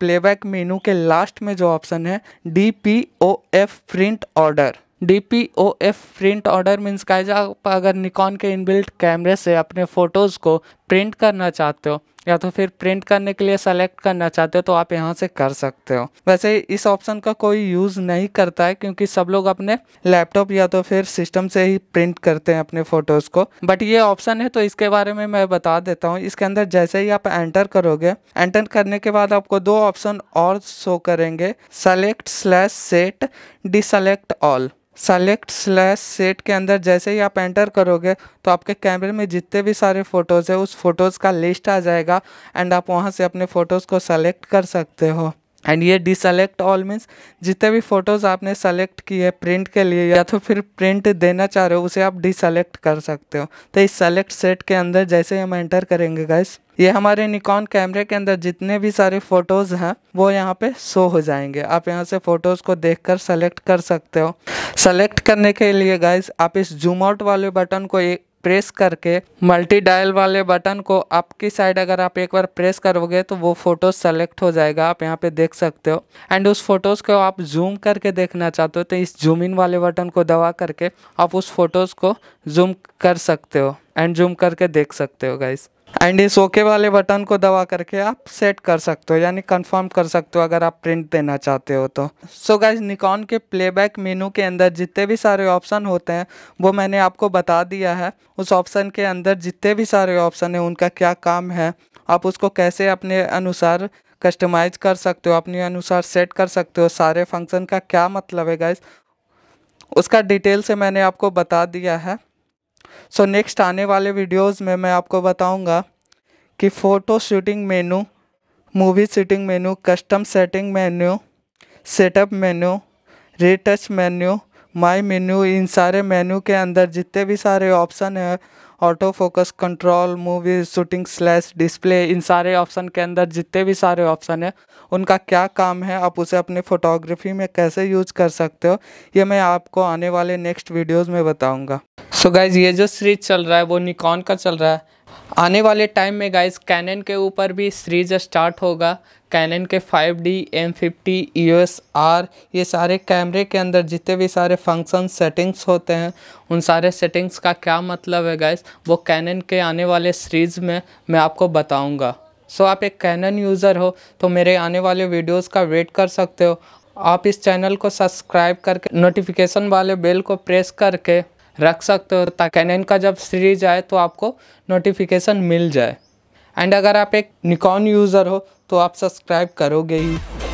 playback menu के last में जो ऑप्शन है D P O F print order D P O F print order means कायजा आप अगर निकॉन के इनबिल्ट कैमरे से अपने फ़ोटोज़ को प्रिंट करना चाहते हो या तो फिर प्रिंट करने के लिए सेलेक्ट करना चाहते हो तो आप यहाँ से कर सकते हो वैसे इस ऑप्शन का कोई यूज़ नहीं करता है क्योंकि सब लोग अपने लैपटॉप या तो फिर सिस्टम से ही प्रिंट करते हैं अपने फ़ोटोज़ को बट ये ऑप्शन है तो इसके बारे में मैं बता देता हूँ इसके अंदर जैसे ही आप एंटर करोगे एंटर करने के बाद आपको दो ऑप्शन और शो करेंगे select slash set deselect all select slash set के अंदर जैसे ही आप एंटर करोगे तो आपके कैमरे में जितने भी सारे फ़ोटोज़ है उस फ़ोटोज़ का लिस्ट आ जाएगा एंड आप वहाँ से अपने फ़ोटोज़ को सेलेक्ट कर सकते हो एंड ये डिसलेक्ट ऑल मीन्स जितने भी फ़ोटोज़ आपने सेलेक्ट किए प्रिंट के लिए या तो फिर प्रिंट देना चाह रहे हो उसे आप डिसलेक्ट कर सकते हो तो इस सेलेक्ट सेट के अंदर जैसे हम एंटर करेंगे गैस ये हमारे निकॉन कैमरे के अंदर जितने भी सारे फ़ोटोज़ हैं वो यहाँ पे शो हो जाएंगे आप यहाँ से फ़ोटोज़ को देख कर सेलेक्ट कर सकते हो सेलेक्ट करने के लिए गाइज आप इस जूम आउट वाले बटन को एक प्रेस करके मल्टी डायल वाले बटन को आपकी साइड अगर आप एक बार प्रेस करोगे तो वो फ़ोटो सेलेक्ट हो जाएगा आप यहाँ पे देख सकते हो एंड उस फोटोज़ को आप जूम करके देखना चाहते हो तो इस जूम इन वाले बटन को दबा करके आप उस फोटोज़ को जूम कर सकते हो एंड जूम करके देख सकते हो गाइस एंड इस ओके वाले बटन को दबा करके आप सेट कर सकते हो यानी कंफर्म कर सकते हो अगर आप प्रिंट देना चाहते हो तो सो गाइज निकॉन के प्लेबैक मेनू के अंदर जितने भी सारे ऑप्शन होते हैं वो मैंने आपको बता दिया है उस ऑप्शन के अंदर जितने भी सारे ऑप्शन हैं उनका क्या काम है आप उसको कैसे अपने अनुसार कस्टमाइज कर सकते हो अपने अनुसार सेट कर सकते हो सारे फंक्शन का क्या मतलब है गाइज उसका डिटेल से मैंने आपको बता दिया है सो so, नेक्स्ट आने वाले वीडियोस में मैं आपको बताऊंगा कि photo shooting menu movie shooting menu custom setting menu setup menu retouch menu my menu इन सारे मेन्यू के अंदर जितने भी सारे ऑप्शन है auto focus control movie shooting slash display इन सारे ऑप्शन के अंदर जितने भी सारे ऑप्शन है उनका क्या काम है आप उसे अपने फोटोग्राफी में कैसे यूज कर सकते हो ये मैं आपको आने वाले नेक्स्ट वीडियोज़ में बताऊँगा सो so गाइज ये जो सीरीज चल रहा है वो निकॉन का चल रहा है आने वाले टाइम में गाइज कैनन के ऊपर भी सीरीज स्टार्ट होगा कैनन के 5D, D M fifty you ये सारे कैमरे के अंदर जितने भी सारे फंक्शन सेटिंग्स होते हैं उन सारे सेटिंग्स का क्या मतलब है गाइज वो कैनन के आने वाले सीरीज में मैं आपको बताऊँगा सो so, आप एक कैनन यूज़र हो तो मेरे आने वाले वीडियोस का वेट कर सकते हो आप इस चैनल को सब्सक्राइब करके नोटिफिकेशन वाले बेल को प्रेस करके रख सकते हो ताकि कैनन का जब सीरीज आए तो आपको नोटिफिकेशन मिल जाए एंड अगर आप एक निकॉन यूज़र हो तो आप सब्सक्राइब करोगे ही